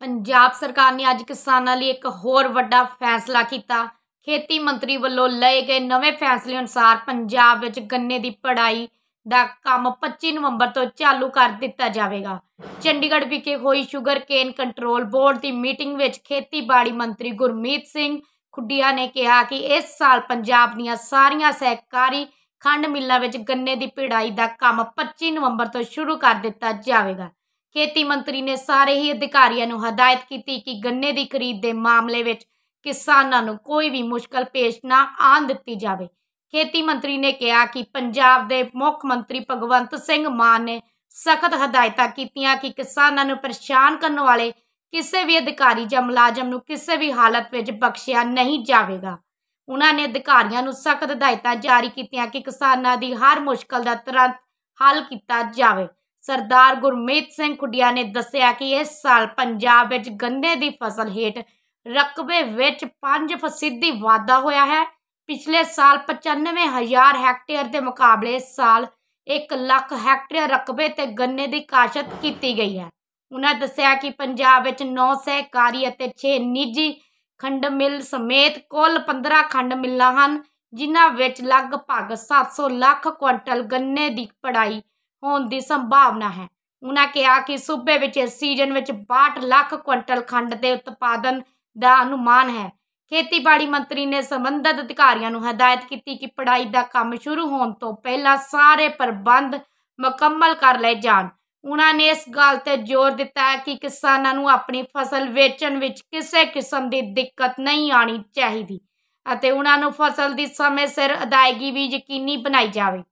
ਪੰਜਾਬ ਸਰਕਾਰ ਨੇ ਅੱਜ ਕਿਸਾਨਾਂ ਲਈ ਇੱਕ ਹੋਰ ਵੱਡਾ ਫੈਸਲਾ ਕੀਤਾ ਖੇਤੀ ਮੰਤਰੀ ਵੱਲੋਂ ਲਏ ਗਏ ਨਵੇਂ ਫੈਸਲੇ ਅਨੁਸਾਰ ਪੰਜਾਬ ਵਿੱਚ ਗੰਨੇ ਦੀ ਪੜਾਈ ਦਾ ਕੰਮ 25 ਨਵੰਬਰ ਤੋਂ ਚਾਲੂ ਕਰ ਦਿੱਤਾ ਜਾਵੇਗਾ ਚੰਡੀਗੜ੍ਹ ਵਿਖੇ ਹੋਈ ਸ਼ੂਗਰ ਕੇਨ ਕੰਟਰੋਲ ਬੋਰਡ ਦੀ ਮੀਟਿੰਗ ਵਿੱਚ ਖੇਤੀਬਾੜੀ ਮੰਤਰੀ ਗੁਰਮੀਤ ਸਿੰਘ ਖੁੱਡੀਆ ਨੇ ਕਿਹਾ ਕਿ ਇਸ ਸਾਲ ਪੰਜਾਬ ਦੀਆਂ ਸਾਰੀਆਂ ਸਹਿਕਾਰੀ ਖੰਡ ਮਿੱਲਾਂ ਵਿੱਚ ਗੰਨੇ ਦੀ ਪਿੜਾਈ ਦਾ ਕੰਮ 25 ਨਵੰਬਰ ਤੋਂ ਸ਼ੁਰੂ ਕਰ ਦਿੱਤਾ ਜਾਵੇਗਾ ਖੇਤੀ ਮੰਤਰੀ ਨੇ ਸਾਰੇ ਹੀ ਅਧਿਕਾਰੀਆਂ ਨੂੰ ਹਦਾਇਤ ਕੀਤੀ ਕਿ ਗੰਨੇ ਦੀ ਖਰੀਦ ਦੇ ਮਾਮਲੇ ਵਿੱਚ ਕਿਸਾਨਾਂ ਨੂੰ ਕੋਈ ਵੀ ਮੁਸ਼ਕਲ ਪੇਸ਼ ਨਾ ਆਣ ਦਿੱਤੀ ਜਾਵੇ ਖੇਤੀ ਮੰਤਰੀ ਨੇ ਕਿਹਾ ਕਿ ਪੰਜਾਬ ਦੇ ਮੁੱਖ ਮੰਤਰੀ ਭਗਵੰਤ ਸਿੰਘ ਮਾਨ ਨੇ ਸਖਤ ਹਦਾਇਤਾਂ ਕੀਤੀਆਂ ਕਿ ਕਿਸਾਨਾਂ ਨੂੰ ਪਰੇਸ਼ਾਨ ਕਰਨ ਵਾਲੇ ਕਿਸੇ ਵੀ ਅਧਿਕਾਰੀ ਜਾਂ ਮੁਲਾਜ਼ਮ ਨੂੰ ਕਿਸੇ ਵੀ ਹਾਲਤ ਵਿੱਚ ਬਖਸ਼ਿਆ ਨਹੀਂ ਜਾਵੇਗਾ ਉਹਨਾਂ ਨੇ ਅਧਿਕਾਰੀਆਂ ਨੂੰ ਸਖਤ ਹਦਾਇਤਾਂ ਜਾਰੀ ਕੀਤੀਆਂ ਕਿ ਕਿਸਾਨਾਂ ਦੀ ਹਰ ਮੁਸ਼ਕਲ ਦਾ ਤੁਰੰਤ ਹੱਲ ਕੀਤਾ ਜਾਵੇ ਸਰਦਾਰ ਗੁਰਮੀਤ ਸਿੰਘ ਖੁੱਡਿਆ ਨੇ ਦੱਸਿਆ ਕਿ ਇਸ ਸਾਲ ਪੰਜਾਬ ਵਿੱਚ ਗੰਨੇ ਦੀ ਫਸਲ ਹੇਠ ਰਕਬੇ ਵਿੱਚ 5 ਫੀਸਦੀ ਵਾਧਾ ਹੋਇਆ ਹੈ ਪਿਛਲੇ ਸਾਲ 95000 ਹੈਕਟੇਅਰ ਦੇ ਮੁਕਾਬਲੇ ਇਸ ਸਾਲ 1 ਲੱਖ ਹੈਕਟੇਅਰ ਰਕਬੇ ਤੇ ਗੰਨੇ ਦੀ ਕਾਸ਼ਤ ਕੀਤੀ ਗਈ ਹੈ ਉਹਨਾਂ ਦੱਸਿਆ ਕਿ ਪੰਜਾਬ ਵਿੱਚ 9 ਸਹਿਕਾਰੀ ਅਤੇ 6 ਨਿੱਜੀ ਖੰਡ ਮਿਲ ਸਮੇਤ ਕੁੱਲ 15 ਖੰਡ ਮਿੱਲਾਂ ਹਨ ਜਿਨ੍ਹਾਂ ਵਿੱਚ ਲਗਭਗ 700 ਲੱਖ ਕੁਇੰਟਲ ਗੰਨੇ ਦੀ ਪੜਾਈ ਹੋਣ ਦੀ ਸੰਭਾਵਨਾ ਹੈ ਉਹਨਾਂ ਕਿਹਾ ਕਿ ਸੂਬੇ ਵਿੱਚ ਇਸ ਸੀਜ਼ਨ ਵਿੱਚ 62 ਲੱਖ ਕੁਇੰਟਲ ਖੰਡ ਦੇ ਉਤਪਾਦਨ ਦਾ ਅਨੁਮਾਨ ਹੈ ਖੇਤੀਬਾੜੀ ਮੰਤਰੀ ਨੇ ਸੰਬੰਧਿਤ ਅਧਿਕਾਰੀਆਂ ਨੂੰ ਹਦਾਇਤ ਕੀਤੀ ਕਿ ਪੜਾਈ ਦਾ ਕੰਮ ਸ਼ੁਰੂ ਹੋਣ ਤੋਂ ਪਹਿਲਾਂ ਸਾਰੇ ਪ੍ਰਬੰਧ ਮੁਕੰਮਲ ਕਰ ਲਏ ਜਾਣ ਉਹਨਾਂ ਨੇ ਇਸ ਗੱਲ ਤੇ ਜ਼ੋਰ ਦਿੱਤਾ ਕਿ ਕਿਸਾਨਾਂ ਨੂੰ ਆਪਣੀ ਫਸਲ ਵੇਚਣ ਵਿੱਚ ਕਿਸੇ ਕਿਸਮ ਦੀ ਦਿੱਕਤ ਨਹੀਂ ਆਣੀ ਚਾਹੀਦੀ ਅਤੇ ਉਹਨਾਂ ਨੂੰ ਫਸਲ ਦੀ ਸਮੇਂ ਸਿਰ ਅਦਾਇਗੀ ਵੀ ਯਕੀਨੀ ਬਣਾਈ ਜਾਵੇ